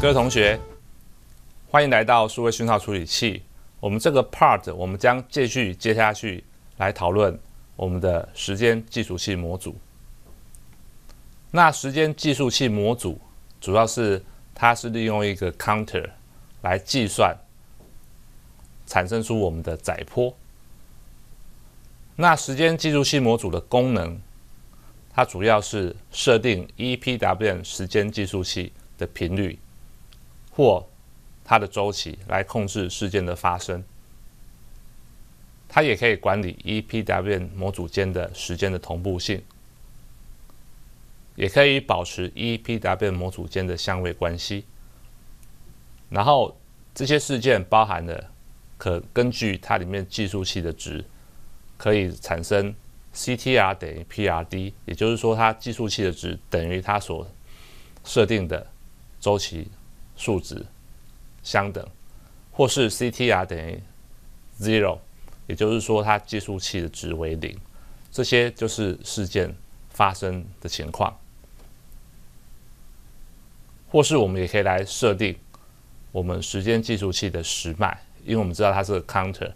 各位同学，欢迎来到数位讯号处理器。我们这个 part 我们将继续接下去来讨论我们的时间计数器模组。那时间计数器模组主要是它是利用一个 counter 来计算，产生出我们的载波。那时间计数器模组的功能，它主要是设定 EPW 时间计数器的频率。或它的周期来控制事件的发生，它也可以管理 EPW 模组间的时间的同步性，也可以保持 EPW 模组间的相位关系。然后这些事件包含了，可根据它里面计数器的值，可以产生 CTR 等于 PRD，也就是说它计数器的值等于它所设定的周期。数值相等，或是 CTR 等于 zero，也就是说它计数器的值为零，这些就是事件发生的情况。或是我们也可以来设定我们时间计数器的时脉，因为我们知道它是个 counter，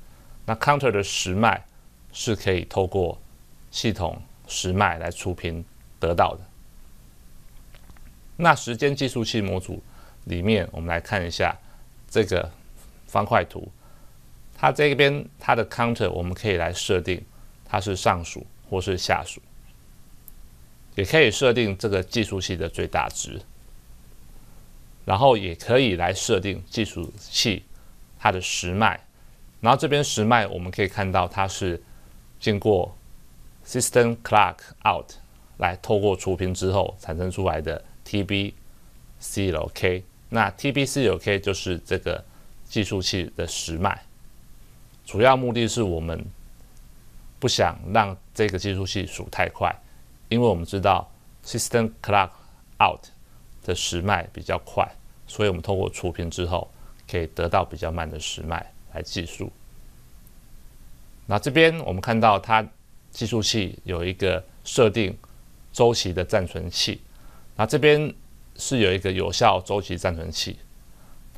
那 counter 的时脉是可以透过系统时脉来触屏得到的。那时间计数器模组。里面我们来看一下这个方块图，它这边它的 counter 我们可以来设定它是上数或是下数，也可以设定这个计数器的最大值，然后也可以来设定计数器它的时脉，然后这边时脉我们可以看到它是经过 system clock out 来透过除频之后产生出来的 TB CLK。那 T B 四九 K 就是这个计数器的时脉，主要目的是我们不想让这个计数器数太快，因为我们知道 System Clock Out 的时脉比较快，所以我们通过除频之后，可以得到比较慢的时脉来计数。那这边我们看到它计数器有一个设定周期的暂存器，那这边。是有一个有效周期暂存器，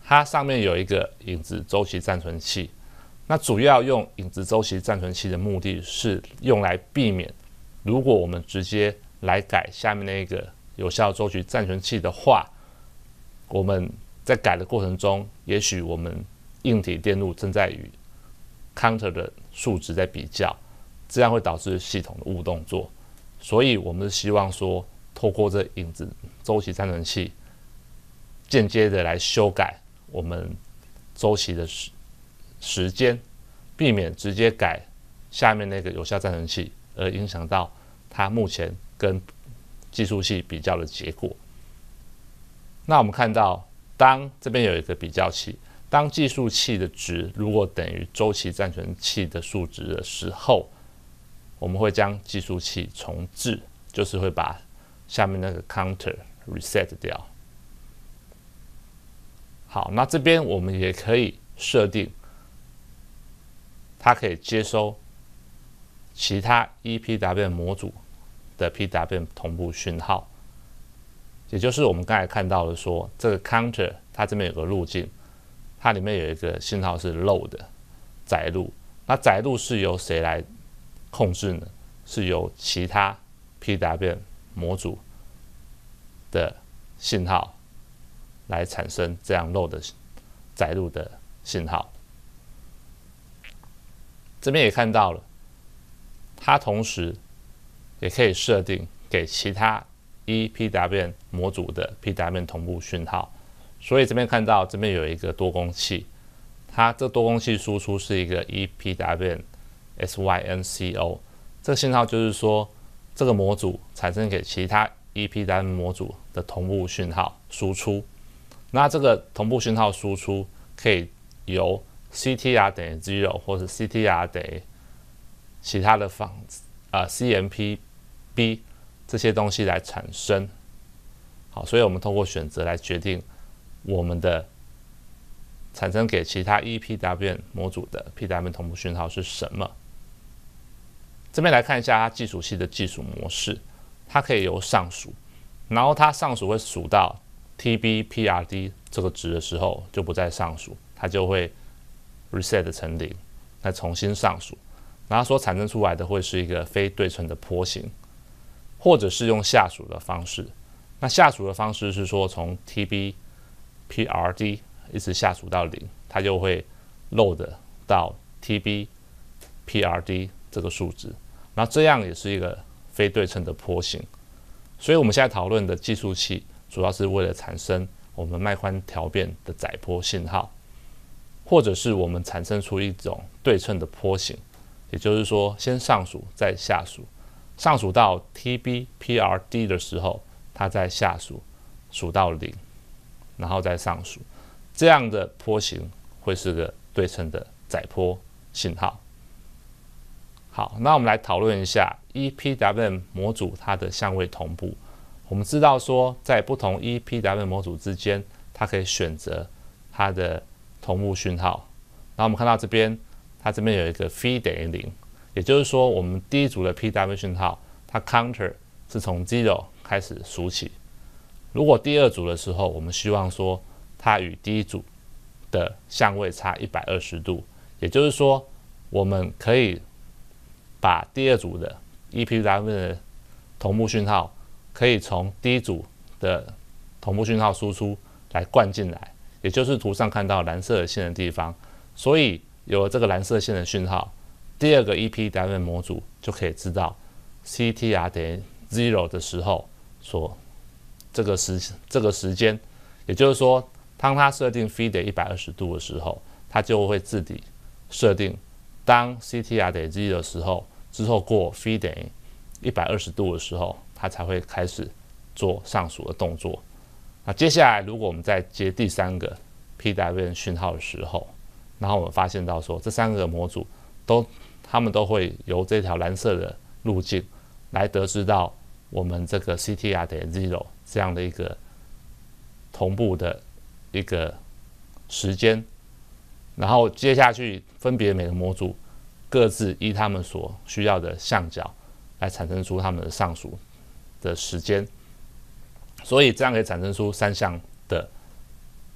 它上面有一个影子周期暂存器。那主要用影子周期暂存器的目的是用来避免，如果我们直接来改下面那个有效周期暂存器的话，我们在改的过程中，也许我们硬体电路正在与 counter 的数值在比较，这样会导致系统的误动作。所以我们是希望说。透过这影子周期暂存器，间接的来修改我们周期的时时间，避免直接改下面那个有效暂存器，而影响到它目前跟计数器比较的结果。那我们看到，当这边有一个比较器，当计数器的值如果等于周期暂存器的数值的时候，我们会将计数器重置，就是会把下面那个 counter reset 掉。好，那这边我们也可以设定，它可以接收其他 EPW 模组的 PW 同步讯号，也就是我们刚才看到的，说这个 counter 它这边有个路径，它里面有一个信号是 low 的载入，那载入是由谁来控制呢？是由其他 PW 模组。的信号来产生这样漏的载入的信号。这边也看到了，它同时也可以设定给其他 EPW 模组的 PWM 同步讯号。所以这边看到这边有一个多工器，它这多工器输出是一个 EPWSYNCO，这个信号就是说这个模组产生给其他。e p w 模组的同步讯号输出，那这个同步讯号输出可以由 CTR 等于 zero 或者 CTR 等于其他的方呃 CMPB 这些东西来产生。好，所以我们通过选择来决定我们的产生给其他 e p w 模组的 PWM 同步讯号是什么。这边来看一下它计数器的计数模式。它可以由上数，然后它上数会数到 T B P R D 这个值的时候，就不再上数，它就会 reset 成零，再重新上数，然后所产生出来的会是一个非对称的坡形，或者是用下数的方式。那下数的方式是说从 T B P R D 一直下数到零，它就会 load 到 T B P R D 这个数值，然后这样也是一个。非对称的坡形，所以我们现在讨论的计数器主要是为了产生我们脉宽调变的窄坡信号，或者是我们产生出一种对称的坡形，也就是说，先上数再下数，上数到 Tbprd 的时候，它再下数数到零，然后再上数，这样的坡形会是个对称的窄坡信号。好，那我们来讨论一下。EPWM 模组它的相位同步，我们知道说在不同 EPWM 模组之间，它可以选择它的同步讯号。然后我们看到这边，它这边有一个 φ 等于零，也就是说我们第一组的 PWM 讯号，它 counter 是从 zero 开始数起。如果第二组的时候，我们希望说它与第一组的相位差一百二十度，也就是说我们可以把第二组的 EPW 的同步讯号可以从第一组的同步讯号输出来灌进来，也就是图上看到蓝色的线的地方。所以有了这个蓝色线的讯号，第二个 EPW 模组就可以知道 CTR 等于 zero 的时候，所这个时这个时间，也就是说，当它设定 φ 等于一百二十度的时候，它就会自己设定当 CTR 等于 zero 的时候。之后过 p h 等于一百二十度的时候，它才会开始做上述的动作。那接下来，如果我们在接第三个 PWM 讯号的时候，然后我们发现到说，这三个模组都，他们都会由这条蓝色的路径来得知到我们这个 CTR 等于 zero 这样的一个同步的一个时间，然后接下去分别每个模组。各自依他们所需要的相角，来产生出他们的上数的时间，所以这样可以产生出三项的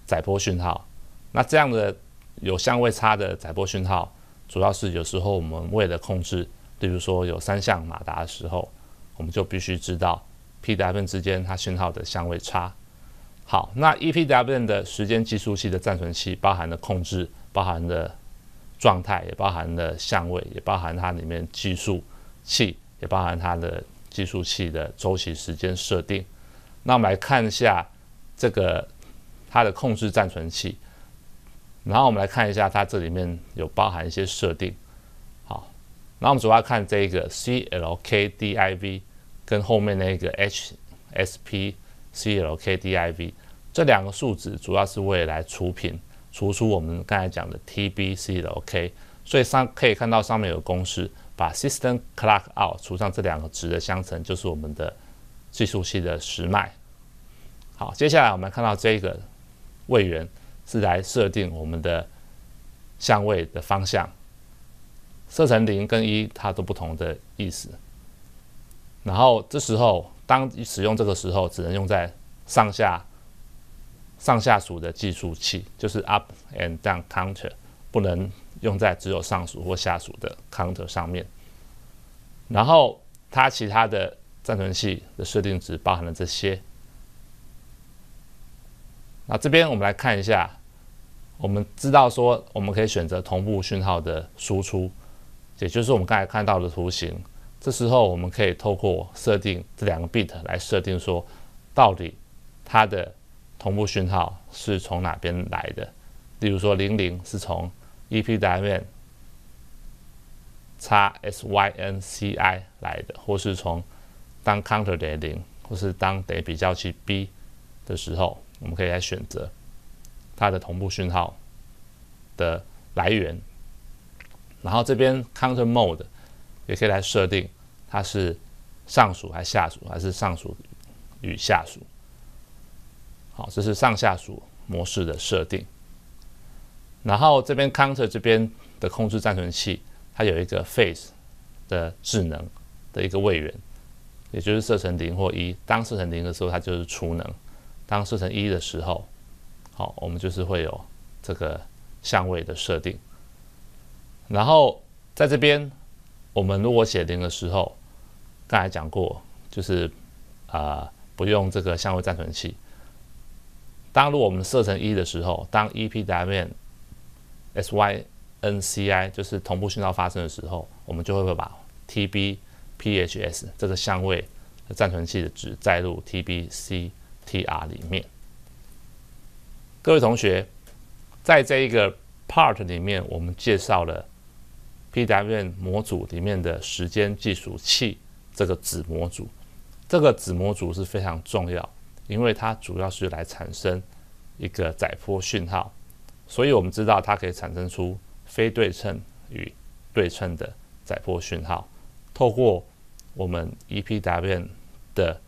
载波讯号。那这样的有相位差的载波讯号，主要是有时候我们为了控制，例如说有三项马达的时候，我们就必须知道 P W 之间它讯号的相位差。好，那 e P W 的时间计数器的暂存器包含的控制，包含的。状态也包含了相位，也包含它里面计数器，也包含它的计数器的周期时间设定。那我们来看一下这个它的控制暂存器，然后我们来看一下它这里面有包含一些设定。好，那我们主要看这个 CLKDIV 跟后面那个 HSPCLKDIV 这两个数值，主要是为了来出品。除出我们刚才讲的 TBC 的 OK，所以上可以看到上面有公式，把 System Clock Out 除上这两个值的相乘，就是我们的计数器的时脉。好，接下来我们看到这个位元是来设定我们的相位的方向，设成零跟一，它都不同的意思。然后这时候当使用这个时候，只能用在上下。上下属的计数器就是 up and down counter，不能用在只有上属或下属的 counter 上面。然后它其他的暂存器的设定值包含了这些。那这边我们来看一下，我们知道说我们可以选择同步讯号的输出，也就是我们刚才看到的图形。这时候我们可以透过设定这两个 bit 来设定说，到底它的同步讯号是从哪边来的？例如说，零零是从 e p w s y n c i 来的，或是从当 counter 等零，或是当得比较器 B 的时候，我们可以来选择它的同步讯号的来源。然后这边 counter mode 也可以来设定，它是上数还是下数，还是上数与下数。好，这是上下属模式的设定。然后这边 counter 这边的控制暂存器，它有一个 f a c e 的智能的一个位元，也就是设成零或一。当设成零的时候，它就是储能；当设成一的时候，好，我们就是会有这个相位的设定。然后在这边，我们如果写零的时候，刚才讲过，就是啊，不用这个相位暂存器。当如果我们设成一的时候，当 EPWnSYNCI 就是同步讯号发生的时候，我们就会把 TBPHS 这个相位暂存器的值载入 TBCTR 里面。各位同学，在这一个 part 里面，我们介绍了 p w m 模组里面的时间计数器这个子模组，这个子模组是非常重要。因为它主要是来产生一个载波讯号，所以我们知道它可以产生出非对称与对称的载波讯号。透过我们 EPW 的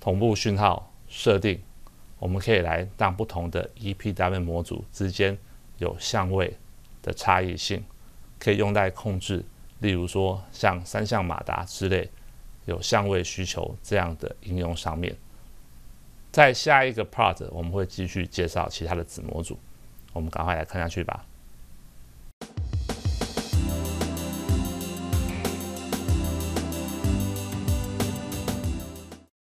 同步讯号设定，我们可以来让不同的 EPW 模组之间有相位的差异性，可以用在控制，例如说像三相马达之类有相位需求这样的应用上面。在下一个 part，我们会继续介绍其他的子模组，我们赶快来看下去吧。